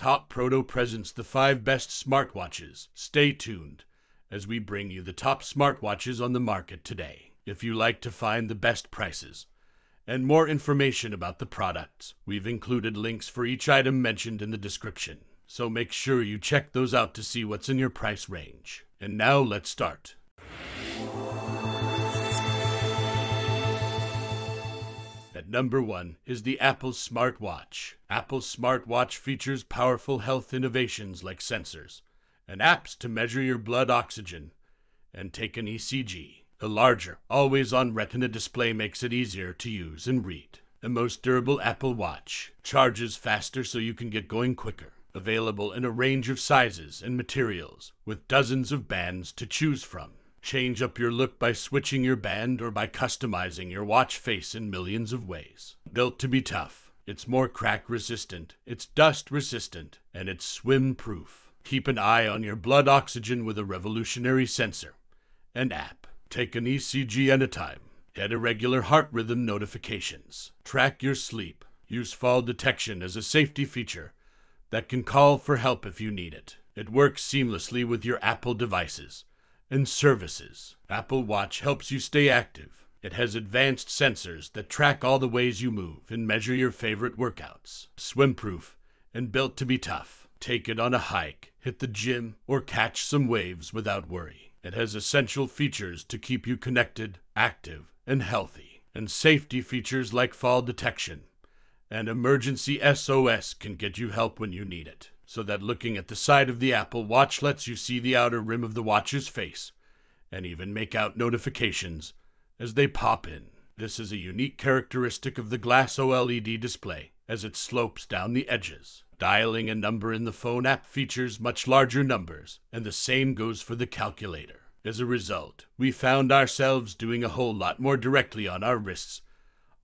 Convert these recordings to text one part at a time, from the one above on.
Top Proto presents the five best smartwatches. Stay tuned as we bring you the top smartwatches on the market today. If you like to find the best prices and more information about the products, we've included links for each item mentioned in the description. So make sure you check those out to see what's in your price range. And now let's start. number one is the Apple smartwatch. Apple smartwatch features powerful health innovations like sensors and apps to measure your blood oxygen and take an ECG. The larger, always on retina display makes it easier to use and read. The most durable Apple Watch charges faster so you can get going quicker. Available in a range of sizes and materials with dozens of bands to choose from. Change up your look by switching your band or by customizing your watch face in millions of ways. Built to be tough, it's more crack resistant, it's dust resistant, and it's swim proof. Keep an eye on your blood oxygen with a revolutionary sensor. An app. Take an ECG at a time. Get irregular heart rhythm notifications. Track your sleep. Use fall detection as a safety feature that can call for help if you need it. It works seamlessly with your Apple devices and services. Apple Watch helps you stay active. It has advanced sensors that track all the ways you move and measure your favorite workouts. Swim proof and built to be tough. Take it on a hike, hit the gym, or catch some waves without worry. It has essential features to keep you connected, active, and healthy. And safety features like fall detection and emergency SOS can get you help when you need it so that looking at the side of the Apple Watch lets you see the outer rim of the watch's face, and even make out notifications as they pop in. This is a unique characteristic of the glass OLED display, as it slopes down the edges. Dialing a number in the phone app features much larger numbers, and the same goes for the calculator. As a result, we found ourselves doing a whole lot more directly on our wrists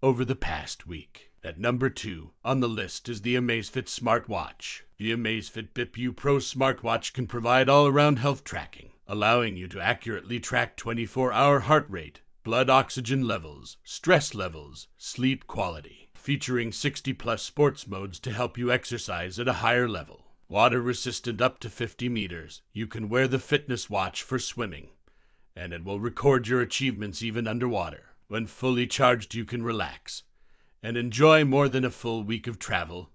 over the past week. At number two on the list is the Amazfit Smartwatch. The Amazfit BipU Pro Smartwatch can provide all-around health tracking, allowing you to accurately track 24-hour heart rate, blood oxygen levels, stress levels, sleep quality, featuring 60-plus sports modes to help you exercise at a higher level. Water-resistant up to 50 meters, you can wear the fitness watch for swimming, and it will record your achievements even underwater. When fully charged, you can relax, and enjoy more than a full week of travel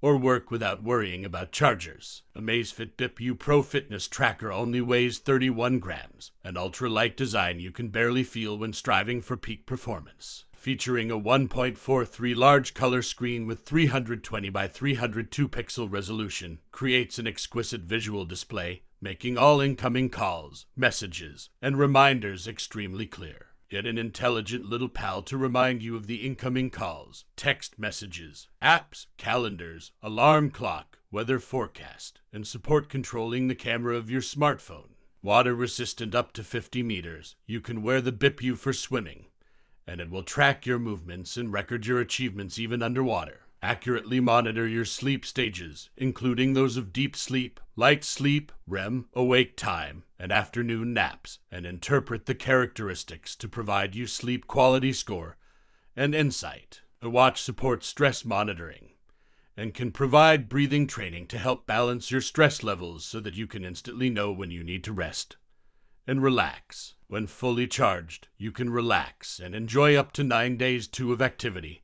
or work without worrying about chargers. Amazfit Dip Pro Fitness Tracker only weighs 31 grams, an ultra-light design you can barely feel when striving for peak performance. Featuring a 1.43 large color screen with 320 by 302 pixel resolution, creates an exquisite visual display, making all incoming calls, messages, and reminders extremely clear. Get an intelligent little pal to remind you of the incoming calls, text messages, apps, calendars, alarm clock, weather forecast, and support controlling the camera of your smartphone. Water resistant up to 50 meters, you can wear the BIPU for swimming, and it will track your movements and record your achievements even underwater. Accurately monitor your sleep stages, including those of deep sleep, light sleep, REM, awake time, and afternoon naps, and interpret the characteristics to provide you sleep quality score and insight. The watch supports stress monitoring and can provide breathing training to help balance your stress levels so that you can instantly know when you need to rest and relax. When fully charged, you can relax and enjoy up to nine days two of activity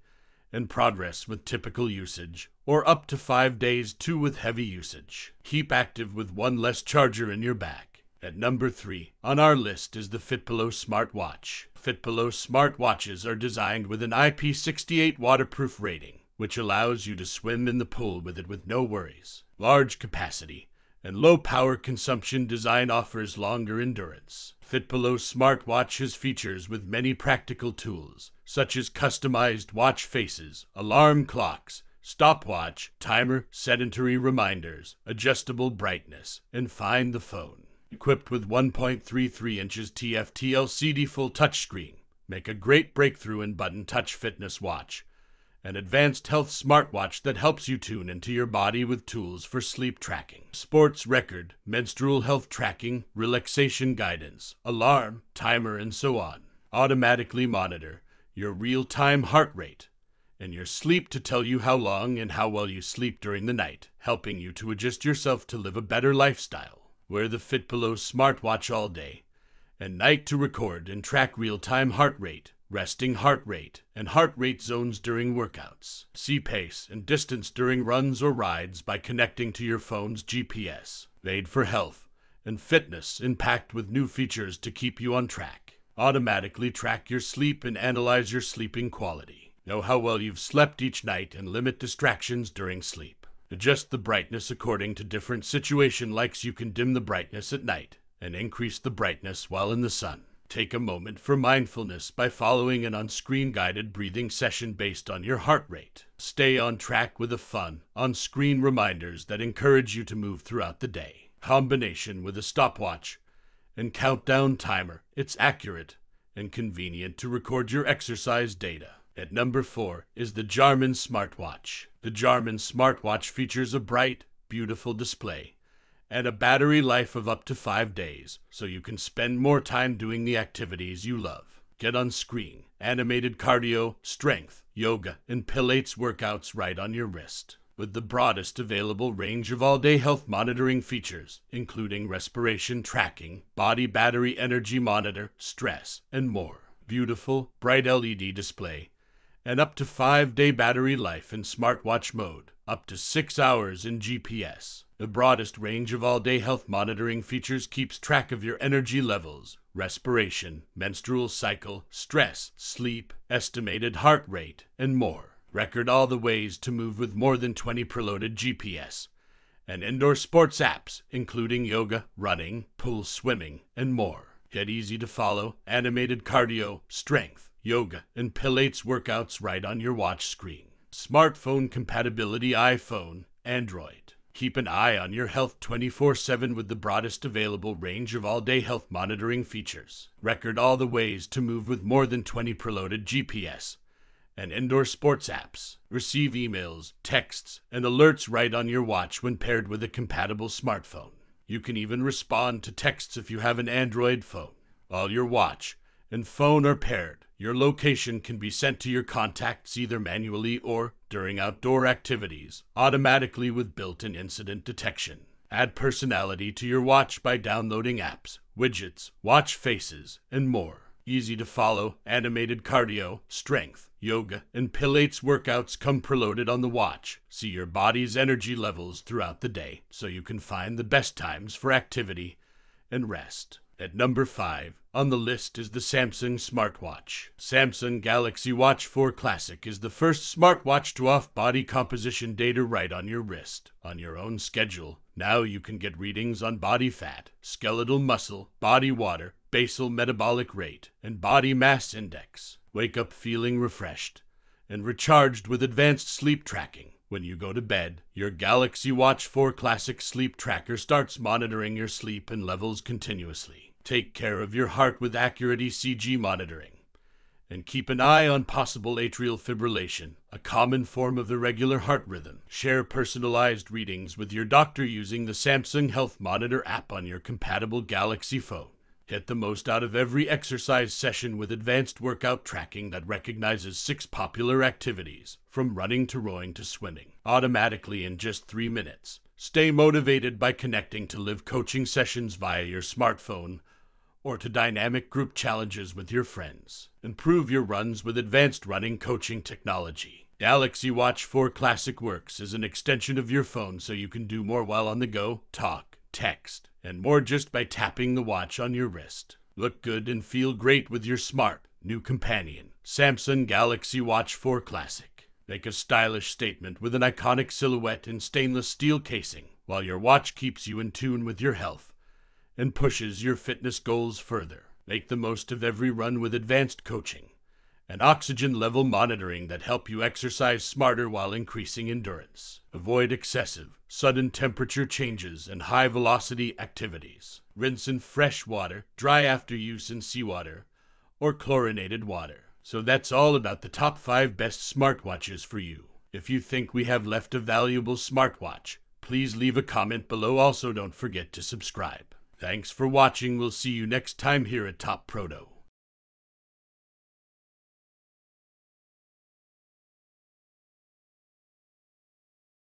and progress with typical usage, or up to five days two with heavy usage. Keep active with one less charger in your back. At number three on our list is the Fitpillow smartwatch. Fitpillow smartwatches are designed with an IP68 waterproof rating, which allows you to swim in the pool with it with no worries. Large capacity and low power consumption design offers longer endurance. Fitbelow smartwatch has features with many practical tools, such as customized watch faces, alarm clocks, stopwatch, timer, sedentary reminders, adjustable brightness, and find the phone. Equipped with 1.33 inches TFT LCD full touchscreen, make a great breakthrough in button touch fitness watch an advanced health smartwatch that helps you tune into your body with tools for sleep tracking, sports record, menstrual health tracking, relaxation guidance, alarm, timer, and so on. Automatically monitor your real time heart rate and your sleep to tell you how long and how well you sleep during the night, helping you to adjust yourself to live a better lifestyle. Wear the Fitpillow smartwatch all day and night to record and track real time heart rate resting heart rate and heart rate zones during workouts, See pace and distance during runs or rides by connecting to your phone's GPS, made for health and fitness and packed with new features to keep you on track. Automatically track your sleep and analyze your sleeping quality. Know how well you've slept each night and limit distractions during sleep. Adjust the brightness according to different situation likes you can dim the brightness at night and increase the brightness while in the sun. Take a moment for mindfulness by following an on screen guided breathing session based on your heart rate. Stay on track with the fun, on screen reminders that encourage you to move throughout the day. Combination with a stopwatch and countdown timer, it's accurate and convenient to record your exercise data. At number 4 is the Jarman Smartwatch. The Jarman Smartwatch features a bright, beautiful display and a battery life of up to five days, so you can spend more time doing the activities you love. Get on screen, animated cardio, strength, yoga, and Pilates workouts right on your wrist. With the broadest available range of all day health monitoring features, including respiration tracking, body battery energy monitor, stress, and more. Beautiful, bright LED display, and up to five day battery life in smartwatch mode up to six hours in GPS. The broadest range of all day health monitoring features keeps track of your energy levels, respiration, menstrual cycle, stress, sleep, estimated heart rate, and more. Record all the ways to move with more than 20 preloaded GPS and indoor sports apps, including yoga, running, pool swimming, and more. Get easy to follow animated cardio, strength, yoga, and Pilates workouts right on your watch screen. Smartphone compatibility iPhone, Android. Keep an eye on your health 24 7 with the broadest available range of all day health monitoring features. Record all the ways to move with more than 20 preloaded GPS and indoor sports apps. Receive emails, texts, and alerts right on your watch when paired with a compatible smartphone. You can even respond to texts if you have an Android phone. All your watch and phone are paired your location can be sent to your contacts either manually or, during outdoor activities, automatically with built-in incident detection. Add personality to your watch by downloading apps, widgets, watch faces, and more. Easy to follow, animated cardio, strength, yoga, and Pilates workouts come preloaded on the watch. See your body's energy levels throughout the day so you can find the best times for activity and rest. At number 5 on the list is the Samsung smartwatch. Samsung Galaxy Watch 4 Classic is the first smartwatch to off-body composition data right on your wrist, on your own schedule. Now you can get readings on body fat, skeletal muscle, body water, basal metabolic rate, and body mass index. Wake up feeling refreshed and recharged with advanced sleep tracking. When you go to bed, your Galaxy Watch 4 Classic Sleep Tracker starts monitoring your sleep and levels continuously. Take care of your heart with accurate ECG monitoring. And keep an eye on possible atrial fibrillation, a common form of irregular heart rhythm. Share personalized readings with your doctor using the Samsung Health Monitor app on your compatible Galaxy phone. Get the most out of every exercise session with advanced workout tracking that recognizes six popular activities, from running to rowing to swimming, automatically in just three minutes. Stay motivated by connecting to live coaching sessions via your smartphone or to dynamic group challenges with your friends. Improve your runs with advanced running coaching technology. Galaxy Watch 4 Classic Works is an extension of your phone so you can do more while on the go, talk, text, and more just by tapping the watch on your wrist. Look good and feel great with your smart, new companion, Samsung Galaxy Watch 4 Classic. Make a stylish statement with an iconic silhouette and stainless steel casing, while your watch keeps you in tune with your health and pushes your fitness goals further. Make the most of every run with advanced coaching and oxygen level monitoring that help you exercise smarter while increasing endurance. Avoid excessive, sudden temperature changes and high velocity activities. Rinse in fresh water, dry after use in seawater, or chlorinated water. So that's all about the top 5 best smartwatches for you. If you think we have left a valuable smartwatch, please leave a comment below. Also, don't forget to subscribe. Thanks for watching. We'll see you next time here at Top Proto.